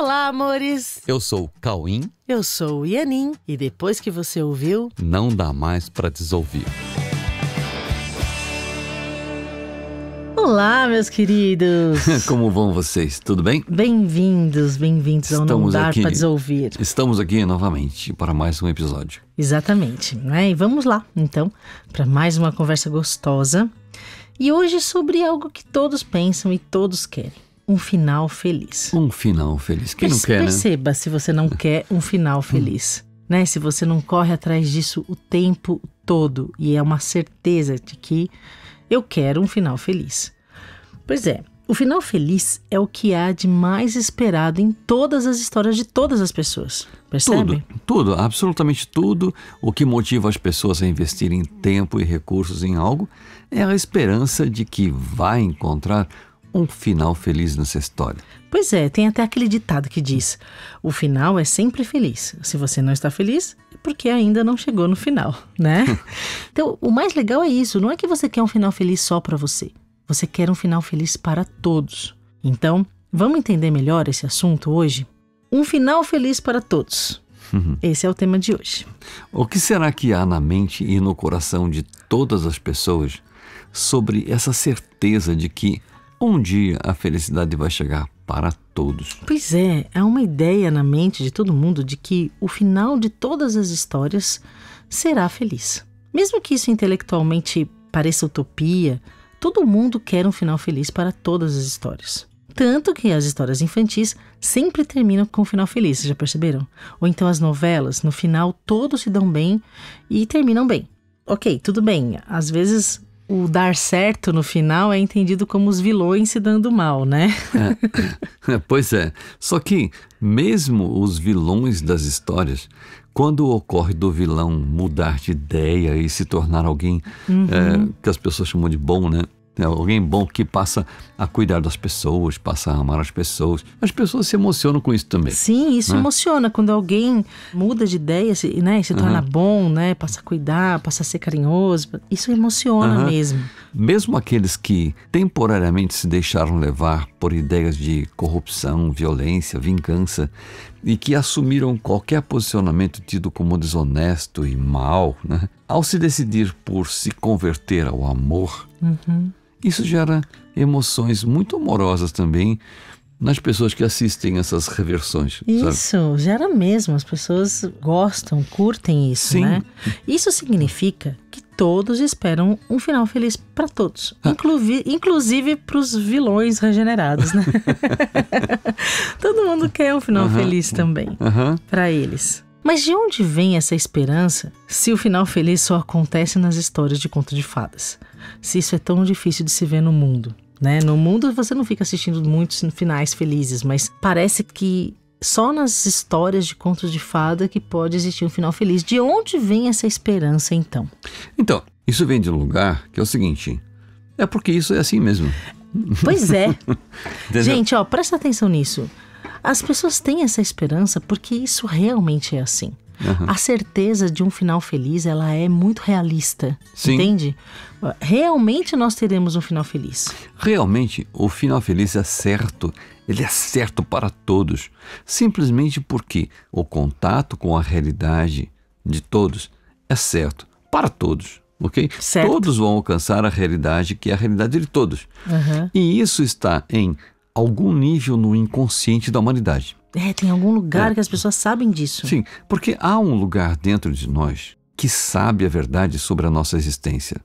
Olá, amores! Eu sou o Cauim. Eu sou o Ianin. E depois que você ouviu, não dá mais para desouvir. Olá, meus queridos! Como vão vocês? Tudo bem? Bem-vindos, bem-vindos ao Não Dar para Desouvir. Estamos aqui novamente para mais um episódio. Exatamente, né? E vamos lá, então, para mais uma conversa gostosa. E hoje sobre algo que todos pensam e todos querem um final feliz. Um final feliz. Quem Perce não quer, né? Perceba né? se você não quer um final feliz. né? Se você não corre atrás disso o tempo todo e é uma certeza de que eu quero um final feliz. Pois é, o final feliz é o que há de mais esperado em todas as histórias de todas as pessoas. Percebe? Tudo, tudo, absolutamente tudo. O que motiva as pessoas a investirem tempo e recursos em algo é a esperança de que vai encontrar um final feliz nessa história. Pois é, tem até aquele ditado que diz: o final é sempre feliz. Se você não está feliz, é porque ainda não chegou no final, né? então, o mais legal é isso: não é que você quer um final feliz só para você, você quer um final feliz para todos. Então, vamos entender melhor esse assunto hoje? Um final feliz para todos. Esse é o tema de hoje. O que será que há na mente e no coração de todas as pessoas sobre essa certeza de que um dia a felicidade vai chegar para todos. Pois é, há uma ideia na mente de todo mundo de que o final de todas as histórias será feliz. Mesmo que isso intelectualmente pareça utopia, todo mundo quer um final feliz para todas as histórias. Tanto que as histórias infantis sempre terminam com um final feliz, já perceberam? Ou então as novelas, no final todos se dão bem e terminam bem. Ok, tudo bem, às vezes o dar certo no final é entendido como os vilões se dando mal, né? É, é. Pois é. Só que, mesmo os vilões das histórias, quando ocorre do vilão mudar de ideia e se tornar alguém uhum. é, que as pessoas chamam de bom, né? né? alguém bom que passa a cuidar das pessoas, passa a amar as pessoas. As pessoas se emocionam com isso também. Sim, isso né? emociona quando alguém muda de ideia, né? se torna bom, né? passa a cuidar, passa a ser carinhoso. Isso emociona mesmo. Mesmo aqueles que temporariamente se deixaram levar por ideias de corrupção, violência, vingança e que assumiram qualquer posicionamento tido como desonesto e mau, né? ao se decidir por se converter ao amor, uhum. Isso gera emoções muito amorosas também nas pessoas que assistem essas reversões. Isso, sabe? gera mesmo. As pessoas gostam, curtem isso, Sim. né? Isso significa que todos esperam um final feliz para todos, ah. inclusive, inclusive para os vilões regenerados, né? Todo mundo quer um final uh -huh. feliz também uh -huh. para eles. Mas de onde vem essa esperança se o final feliz só acontece nas histórias de conto de fadas? Se isso é tão difícil de se ver no mundo, né? No mundo você não fica assistindo muitos finais felizes, mas parece que só nas histórias de contos de fada que pode existir um final feliz. De onde vem essa esperança então? Então, isso vem de um lugar que é o seguinte: é porque isso é assim mesmo. Pois é. Gente, ó, presta atenção nisso. As pessoas têm essa esperança porque isso realmente é assim. Uhum. A certeza de um final feliz, ela é muito realista, Sim. entende? Realmente nós teremos um final feliz. Realmente, o final feliz é certo, ele é certo para todos, simplesmente porque o contato com a realidade de todos é certo para todos, ok? Certo. Todos vão alcançar a realidade que é a realidade de todos. Uhum. E isso está em algum nível no inconsciente da humanidade. É, tem algum lugar é. que as pessoas sabem disso. Sim, porque há um lugar dentro de nós que sabe a verdade sobre a nossa existência.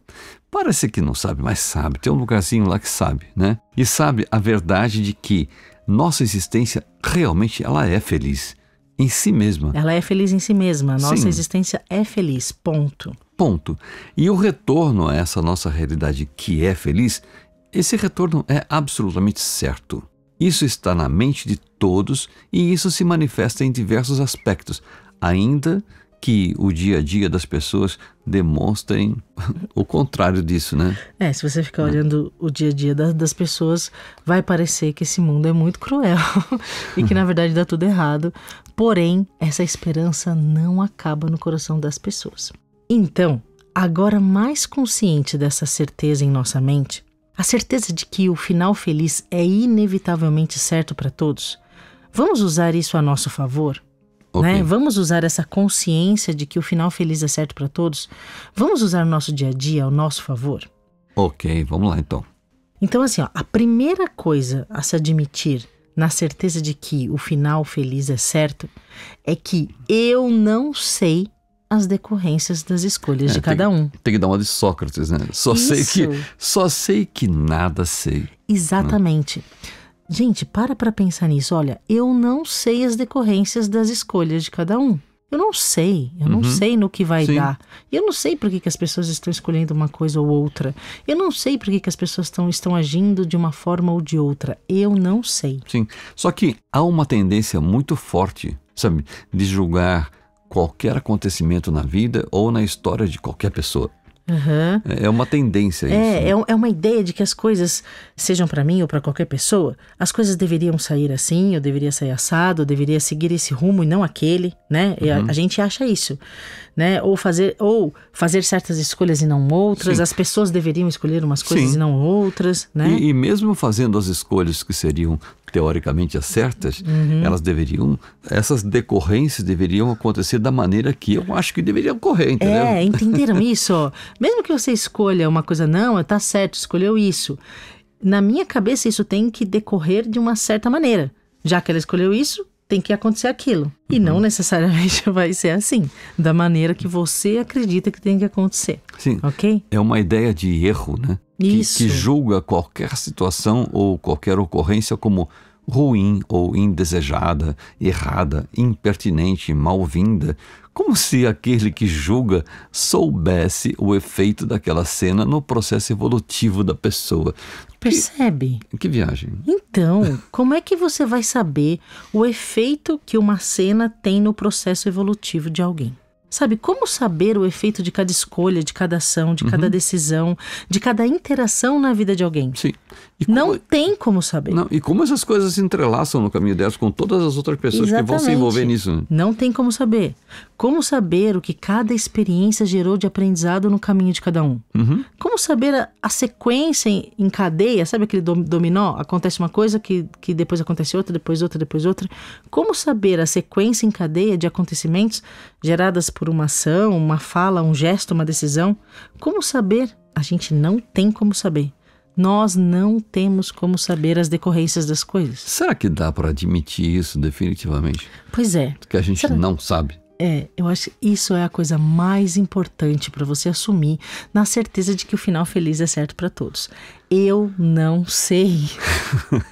Parece que não sabe, mas sabe. Tem um lugarzinho lá que sabe, né? E sabe a verdade de que nossa existência realmente ela é feliz em si mesma. Ela é feliz em si mesma. Nossa Sim. existência é feliz. Ponto. Ponto. E o retorno a essa nossa realidade que é feliz esse retorno é absolutamente certo. Isso está na mente de todos e isso se manifesta em diversos aspectos, ainda que o dia a dia das pessoas demonstrem o contrário disso, né? É, se você ficar hum. olhando o dia a dia das, pessoas, vai parecer que esse mundo é muito cruel e que na hum. verdade dá tudo errado. Porém, essa esperança não acaba no coração das pessoas. Então, agora mais consciente dessa certeza em nossa mente, a certeza de que o final feliz é inevitavelmente certo para todos. Vamos usar isso a nosso favor? Né? Okay. Né? Vamos usar essa consciência de que o final feliz é certo para todos? Vamos usar o nosso dia a dia ao nosso favor? Ok, vamos lá então. Então, assim, ó, a primeira coisa a se admitir na certeza de que o final feliz é certo é que eu não sei as decorrências das escolhas é, de cada tem, um. Tem que dar uma de Sócrates, né? Só Isso. sei que só sei que nada sei. Né? Exatamente. Né? Gente, para para pensar nisso. Olha, eu não sei as decorrências das escolhas de cada um. Eu não sei, eu uhum. não sei no que vai Sim. dar. Eu não sei por que, que as pessoas estão escolhendo uma coisa ou outra. Eu não sei por que, que as pessoas estão, estão agindo de uma forma ou de outra. Eu não sei. Sim. Só que há uma tendência muito forte, sabe, de julgar qualquer acontecimento na vida ou na história de qualquer pessoa. Uhum. É uma tendência é, isso. Né? É, né? é uma ideia de que as coisas, sejam para mim ou para qualquer pessoa, as coisas deveriam sair assim, eu deveria sair assado, eu deveria seguir esse rumo e não aquele, né? Uhum. A, a, gente acha isso, né? Ou fazer, ou fazer certas escolhas e não outras, Sim. as pessoas deveriam escolher umas coisas Sim. e não outras, né? E, e, mesmo fazendo as escolhas que seriam teoricamente as certas, uhum. elas deveriam, essas decorrências deveriam acontecer da maneira que eu acho que deveriam ocorrer, entendeu? É, entenderam isso? Mesmo que você escolha uma coisa, não, tá certo, escolheu isso. Na minha cabeça, isso tem que decorrer de uma certa maneira. Já que ela escolheu isso, tem que acontecer aquilo. E uhum. não necessariamente vai ser assim, da maneira que você acredita que tem que acontecer. Sim. Ok? É uma ideia de erro, né? Isso. Que, que julga qualquer situação ou qualquer ocorrência como ruim ou indesejada, errada, impertinente, mal-vinda, como se aquele que julga soubesse o efeito daquela cena no processo evolutivo da pessoa. Percebe? Que, que viagem. Então, como é que você vai saber o efeito que uma cena tem no processo evolutivo de alguém? Sabe, como saber o efeito de cada escolha, de cada ação, de cada uhum. decisão, de cada interação na vida de alguém? Sim. Como, não é- tem como saber. Não, e como essas coisas se entrelaçam no caminho delas com todas as outras pessoas Exatamente. que vão se envolver nisso. Né? Não tem como saber. Como saber o que cada experiência gerou de aprendizado no caminho de cada um? Uhum. Como saber a, a sequência em, em, cadeia? Sabe aquele dominó? Acontece uma coisa que, que depois acontece outra, depois outra, depois outra. Como saber a sequência em cadeia de acontecimentos geradas por uma ação, uma fala, um gesto, uma decisão? Como saber? A gente não tem como saber nós não temos como saber as decorrências das coisas. Será que dá para admitir isso definitivamente? Pois é. Que a gente Será? não sabe. É, eu acho que isso é a coisa mais importante para você assumir, na certeza de que o final feliz é certo para todos. Eu não sei.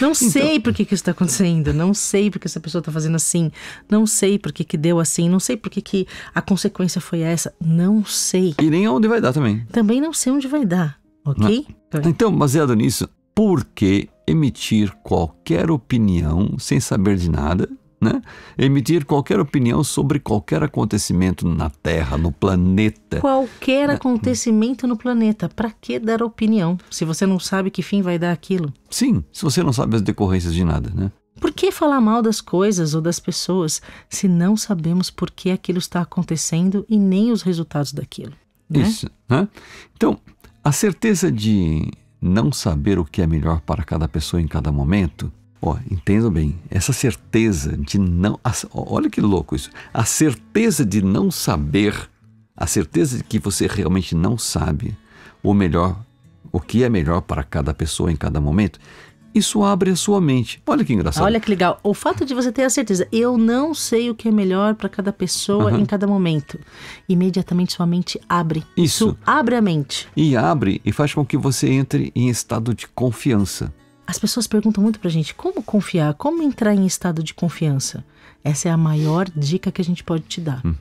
Não então. sei então... por que, que isso está acontecendo. Não sei por que essa pessoa está fazendo assim. Não sei por que, que deu assim. Não sei por que, que a consequência foi essa. Não sei. E nem onde vai dar também. Também não sei onde vai dar. Ok? É? Tá. Então, baseado nisso, por que emitir qualquer opinião sem saber de nada? Né? Emitir qualquer opinião sobre qualquer acontecimento na Terra, no planeta. Qualquer né? acontecimento no planeta. Para que dar opinião se você não sabe que fim vai dar aquilo? Sim, se você não sabe as decorrências de nada, né? Por que falar mal das coisas ou das pessoas se não sabemos por que aquilo está acontecendo e nem os resultados daquilo? Né? Isso, né? Então, a certeza de não saber o que é melhor para cada pessoa em cada momento, ó, entendam bem, essa certeza de não. Olha que louco isso. A certeza de não saber, a certeza de que você realmente não sabe o melhor, o que é melhor para cada pessoa em cada momento, isso abre a sua mente. Olha que engraçado. Olha que legal. O fato de você ter a certeza, eu não sei o que é melhor para cada pessoa uhum. em cada momento. Imediatamente sua mente abre. Isso. isso. Abre a mente. E abre e faz com que você entre em estado de confiança. As pessoas perguntam muito pra gente como confiar, como entrar em estado de confiança. Essa é a maior dica que a gente pode te dar. Uhum.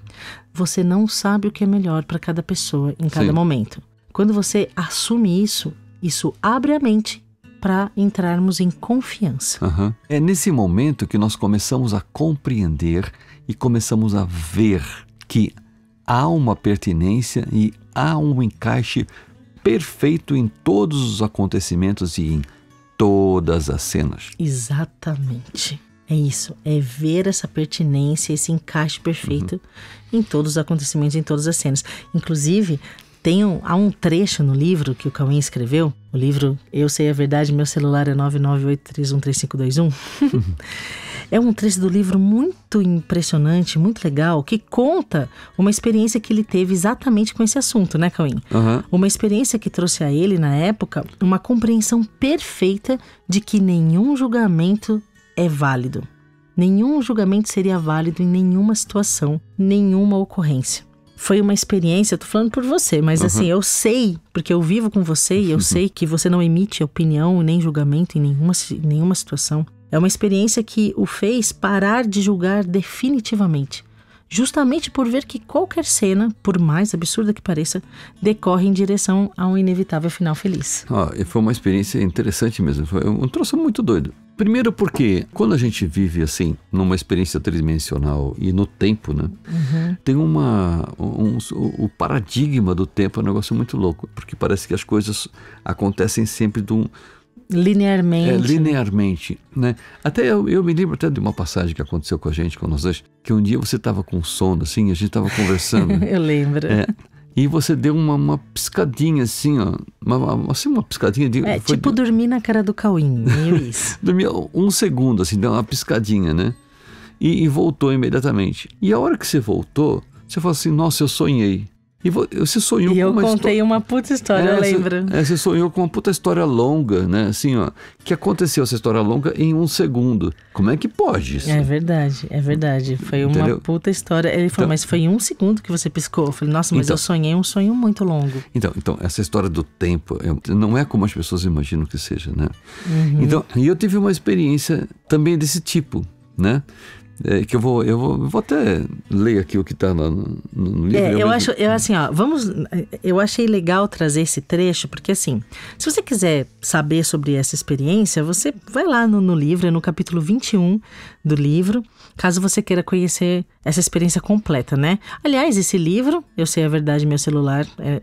Você não sabe o que é melhor para cada pessoa em cada Sim. momento. Quando você assume isso, isso abre a mente para entrarmos em confiança. Uhum. É nesse momento que nós começamos a compreender e começamos a ver que há uma pertinência e há um encaixe perfeito em todos os acontecimentos e em todas as cenas. Exatamente. É isso, é ver essa pertinência, esse encaixe perfeito uhum. em todos os acontecimentos, em todas as cenas. Inclusive, tem um, há um trecho no livro que o Cauim escreveu, o livro Eu Sei a Verdade, meu celular é 998313521. Uhum. é um trecho do livro muito impressionante, muito legal, que conta uma experiência que ele teve exatamente com esse assunto, né, Cauim? Uhum. Uma experiência que trouxe a ele, na época, uma compreensão perfeita de que nenhum julgamento é válido. Nenhum julgamento seria válido em nenhuma situação, nenhuma ocorrência foi uma experiência, tô falando por você, mas uhum. assim, eu sei, porque eu vivo com você e eu uhum. sei que você não emite opinião nem julgamento em nenhuma, nenhuma situação. É uma experiência que o fez parar de julgar definitivamente, justamente por ver que qualquer cena, por mais absurda que pareça, decorre em direção a um inevitável final feliz. Ah, foi uma experiência interessante mesmo, foi um troço muito doido. Primeiro porque quando a gente vive assim, numa experiência tridimensional e no tempo, né? Uhum. Tem uma. Um, um, o paradigma do tempo é um negócio muito louco, porque parece que as coisas acontecem sempre de um. Linearmente. É, linearmente, né? Até eu, eu me lembro até de uma passagem que aconteceu com a gente, com nós dois, que um dia você estava com sono, assim, a gente estava conversando. Né. eu lembro. É, e você deu uma, uma piscadinha assim, ó. Uma, assim, uma piscadinha de. É, tipo de... dormir na cara do Cauim, meio isso. Dormia um segundo, assim, deu uma piscadinha, né? E, e voltou imediatamente. E a hora que você voltou, você falou assim: Nossa, eu sonhei. E você sonhou e com uma história. eu contei uma puta história, é, eu lembro. Você, é, você sonhou com uma puta história longa, né? Assim, ó. Que aconteceu essa história longa em um segundo. Como é que pode isso? É verdade, é verdade. Foi Entendeu? uma puta história. Ele falou, então, mas foi em um segundo que você piscou. Eu falei, nossa, mas então, eu sonhei um sonho muito longo. Então, então, essa história do tempo não é como as pessoas imaginam que seja, né? Uhum. Então, e eu tive uma experiência também desse tipo, né? É, que eu vou, eu vou, vou até ler aqui o que está no, no, livro. É, eu, eu acho, eu assim, ó, vamos. Eu achei legal trazer esse trecho, porque assim, se você quiser saber sobre essa experiência, você vai lá no, no livro, é no capítulo 21 do livro, caso você queira conhecer essa experiência completa, né? Aliás, esse livro, Eu Sei a Verdade, meu celular, é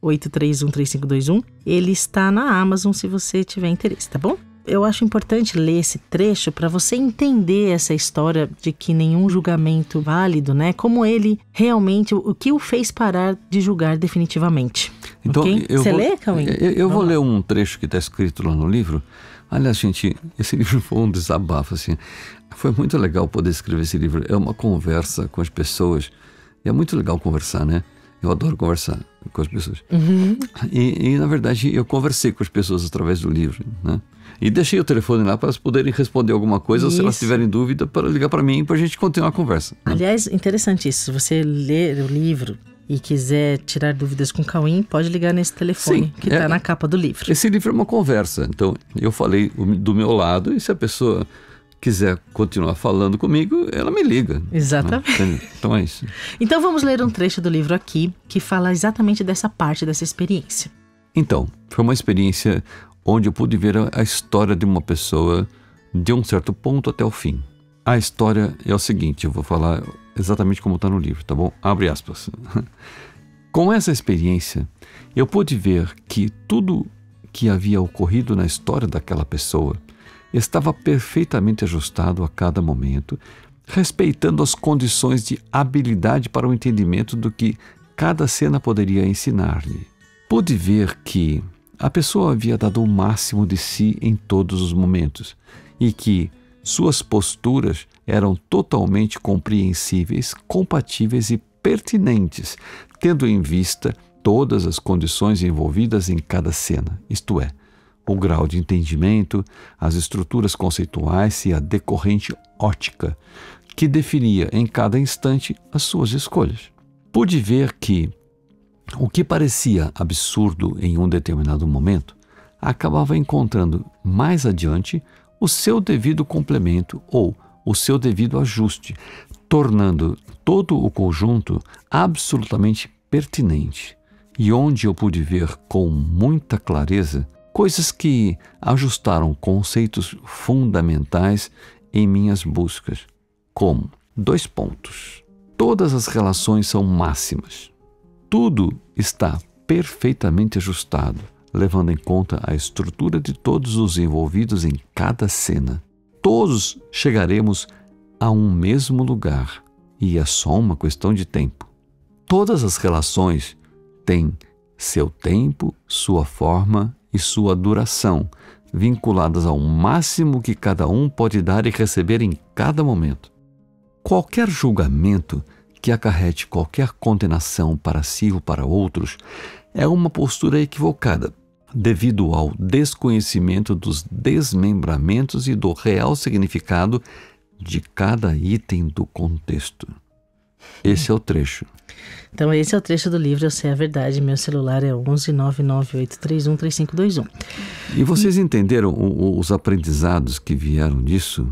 11998313521, ele está na Amazon se você tiver interesse, tá bom? eu acho importante ler esse trecho para você entender essa história de que nenhum julgamento válido, né? Como ele realmente, o que o fez parar de julgar definitivamente. Então, okay? eu você vou, lê, Cauê? Eu, eu vou lá. ler um trecho que está escrito lá no livro. Aliás, gente, esse livro foi um desabafo, assim. Foi muito legal poder escrever esse livro. É uma conversa com as pessoas. E é muito legal conversar, né? Eu adoro conversar com as pessoas. Uhum. E, e, na verdade, eu conversei com as pessoas através do livro, né? E deixei o telefone lá para elas poderem responder alguma coisa, Isso. se elas tiverem dúvida, para ligar para mim para a gente continuar a conversa. Né? Aliás, interessante isso. Se você ler o livro e quiser tirar dúvidas com o Cauim, pode ligar nesse telefone Sim, que está é, na capa do livro. Esse livro é uma conversa. Então, eu falei do meu lado e se a pessoa quiser continuar falando comigo, ela me liga. Né? Exatamente. Né? Então é isso. então vamos ler um trecho do livro aqui que fala exatamente dessa parte dessa experiência. Então, foi uma experiência onde eu pude ver a história de uma pessoa de um certo ponto até o fim. A história é o seguinte, eu vou falar exatamente como está no livro, tá bom? Abre aspas. Com essa experiência, eu pude ver que tudo que havia ocorrido na história daquela pessoa estava perfeitamente ajustado a cada momento, respeitando as condições de habilidade para o entendimento do que cada cena poderia ensinar-lhe. Pude ver que a pessoa havia dado o máximo de si em todos os momentos e que suas posturas eram totalmente compreensíveis, compatíveis e pertinentes, tendo em vista todas as condições envolvidas em cada cena, isto é, o grau de entendimento, as estruturas conceituais e a decorrente ótica, que definia em cada instante as suas escolhas. Pude ver que, o que parecia absurdo em um determinado momento acabava encontrando mais adiante o seu devido complemento ou o seu devido ajuste, tornando todo o conjunto absolutamente pertinente. E onde eu pude ver com muita clareza coisas que ajustaram conceitos fundamentais em minhas buscas, como dois pontos. Todas as relações são máximas tudo está perfeitamente ajustado, levando em conta a estrutura de todos os envolvidos em cada cena. Todos chegaremos a um mesmo lugar e é só uma questão de tempo. Todas as relações têm seu tempo, sua forma e sua duração, vinculadas ao máximo que cada um pode dar e receber em cada momento. Qualquer julgamento que acarrete qualquer condenação para si ou para outros é uma postura equivocada, devido ao desconhecimento dos desmembramentos e do real significado de cada item do contexto. Esse é o trecho. Então, esse é o trecho do livro Eu Sei a Verdade. Meu celular é 11 E vocês e... entenderam os aprendizados que vieram disso?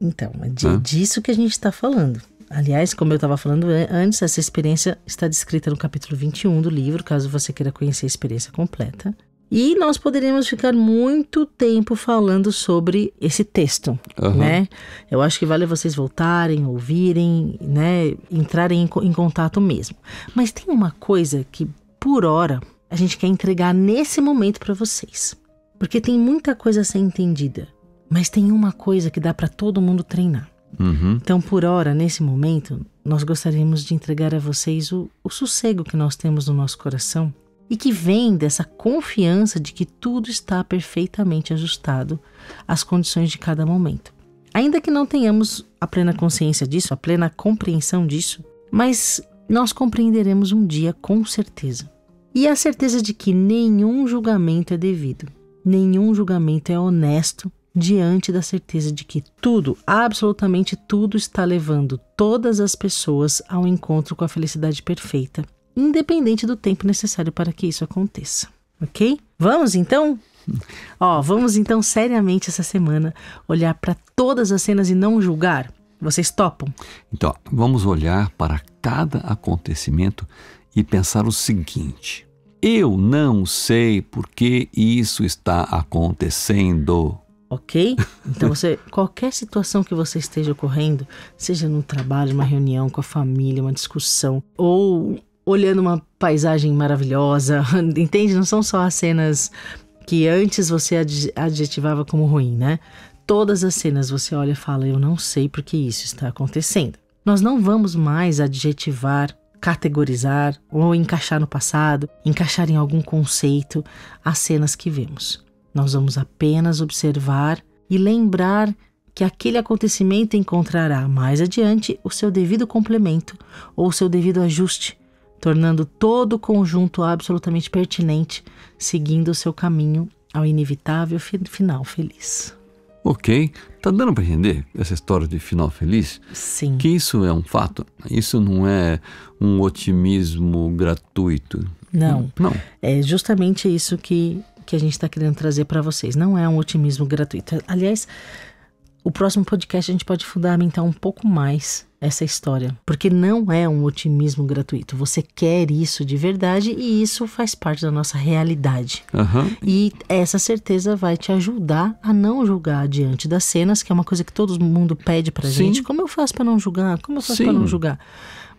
Então, é de, disso que a gente está falando. Aliás, como eu estava falando antes, essa experiência está descrita no capítulo 21 do livro, caso você queira conhecer a experiência completa. E nós poderíamos ficar muito tempo falando sobre esse texto, uhum. né? Eu acho que vale vocês voltarem, ouvirem, né? Entrarem em, em contato mesmo. Mas tem uma coisa que, por hora, a gente quer entregar nesse momento para vocês. Porque tem muita coisa a ser entendida, mas tem uma coisa que dá para todo mundo treinar. Uhum. Então, por hora, nesse momento, nós gostaríamos de entregar a vocês o, o sossego que nós temos no nosso coração e que vem dessa confiança de que tudo está perfeitamente ajustado às condições de cada momento. Ainda que não tenhamos a plena consciência disso, a plena compreensão disso, mas nós compreenderemos um dia com certeza. E a certeza de que nenhum julgamento é devido, nenhum julgamento é honesto diante da certeza de que tudo, absolutamente tudo, está levando todas as pessoas ao encontro com a felicidade perfeita, independente do tempo necessário para que isso aconteça. Ok? Vamos então? Ó, vamos então seriamente essa semana olhar para todas as cenas e não julgar. Vocês topam? Então, vamos olhar para cada acontecimento e pensar o seguinte: eu não sei por que isso está acontecendo ok? Então você, qualquer situação que você esteja ocorrendo, seja no trabalho, uma reunião com a família, uma discussão, ou olhando uma paisagem maravilhosa, entende? Não são só as cenas que antes você adjetivava como ruim, né? Todas as cenas você olha e fala, eu não sei por que isso está acontecendo. Nós não vamos mais adjetivar categorizar ou encaixar no passado, encaixar em algum conceito as cenas que vemos. Nós vamos apenas observar e lembrar que aquele acontecimento encontrará mais adiante o seu devido complemento ou o seu devido ajuste, tornando todo o conjunto absolutamente pertinente, seguindo o seu caminho ao inevitável final feliz. Ok, tá dando para entender essa história de final feliz? Sim. Que isso é um fato, isso não é um otimismo gratuito. Não. Não. É justamente isso que que a gente está querendo trazer para vocês. Não é um otimismo gratuito. Aliás, o próximo podcast a gente pode fundamentar um pouco mais essa história, porque não é um otimismo gratuito. Você quer isso de verdade e isso faz parte da nossa realidade. Uhum. E essa certeza vai te ajudar a não julgar diante das cenas, que é uma coisa que todo mundo pede para gente. Como eu faço para não julgar? Como eu faço para não julgar?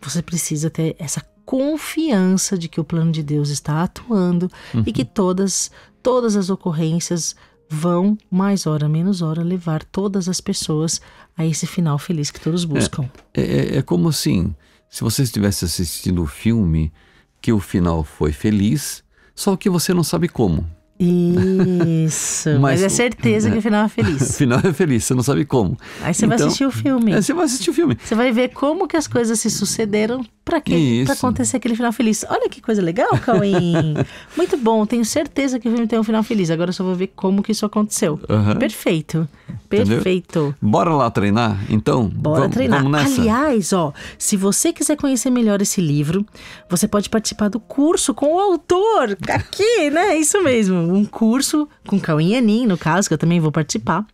Você precisa ter essa confiança de que o plano de Deus está atuando uhum. e que todas todas as ocorrências vão, mais hora menos hora, levar todas as pessoas a esse final feliz que todos é, buscam. É, é, é como assim, se você estivesse assistindo o filme que o final foi feliz, só que você não sabe como. Isso, mas, mas é certeza é. que o final é feliz. o final é feliz, você não sabe como. Aí você então, vai assistir o filme. Aí é, você vai assistir o filme. Você vai ver como que as coisas se sucederam para que pra acontecer aquele final feliz. Olha que coisa legal, Cauim. Muito bom, tenho certeza que o filme tem um final feliz. Agora eu só vou ver como que isso aconteceu. Uhum. Perfeito. Perfeito. Entendeu? Bora lá treinar, então? Bora vamos, treinar. Vamos nessa. Aliás, ó, se você quiser conhecer melhor esse livro, você pode participar do curso com o autor. Aqui, né? Isso mesmo um curso com Cauê Yanin, no caso, que eu também vou participar.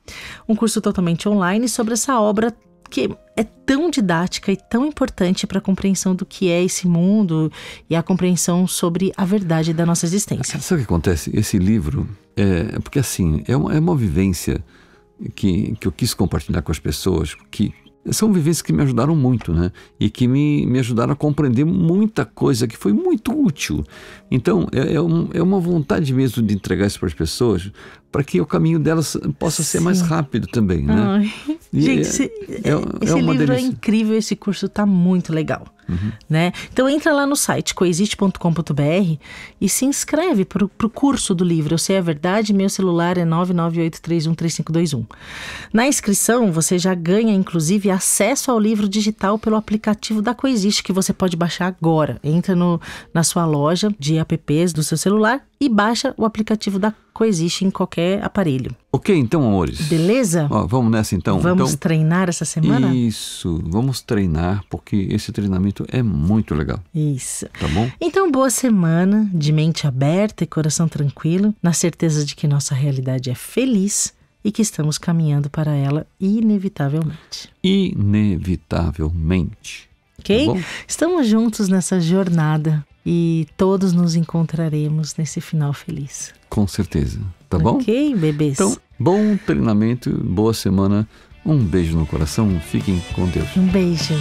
Um curso totalmente online sobre essa obra que é tão didática e tão importante para a compreensão do que é esse mundo e a compreensão sobre a verdade da nossa existência. Sabe o que acontece? Esse livro é, é porque assim é uma, é uma vivência que, que eu quis compartilhar com as pessoas que são vivências que me ajudaram muito, né? E que me, me ajudaram a compreender muita coisa que foi muito útil. Então, é, é, um, é uma vontade mesmo de entregar isso para as pessoas, para que o caminho delas possa ser Sim. mais rápido também, né? gente, é, esse, é, é esse livro é delícia. é incrível, esse curso está muito legal, uhum. né? Então entra lá no site coexiste.com.br e se inscreve para o curso do livro. Eu sei a verdade, meu celular é 998313521. Na inscrição você já ganha inclusive acesso ao livro digital pelo aplicativo da Coexiste que você pode baixar agora. Entra no, na sua loja de apps do seu celular e baixa o aplicativo da Coexiste em qualquer aparelho. Ok, então, amores. Beleza? Ó, vamos nessa então. Vamos então, treinar essa semana? Isso, vamos treinar, porque esse treinamento é muito legal. Isso. Tá bom? Então, boa semana, de mente aberta e coração tranquilo, na certeza de que nossa realidade é feliz e que estamos caminhando para ela inevitavelmente. Inevitavelmente. Ok? Tá Estamos juntos nessa jornada e todos nos encontraremos nesse final feliz. Com certeza. Tá bom? Ok, bebês. Então, bom treinamento, boa semana. Um beijo no coração, fiquem com Deus. Um beijo.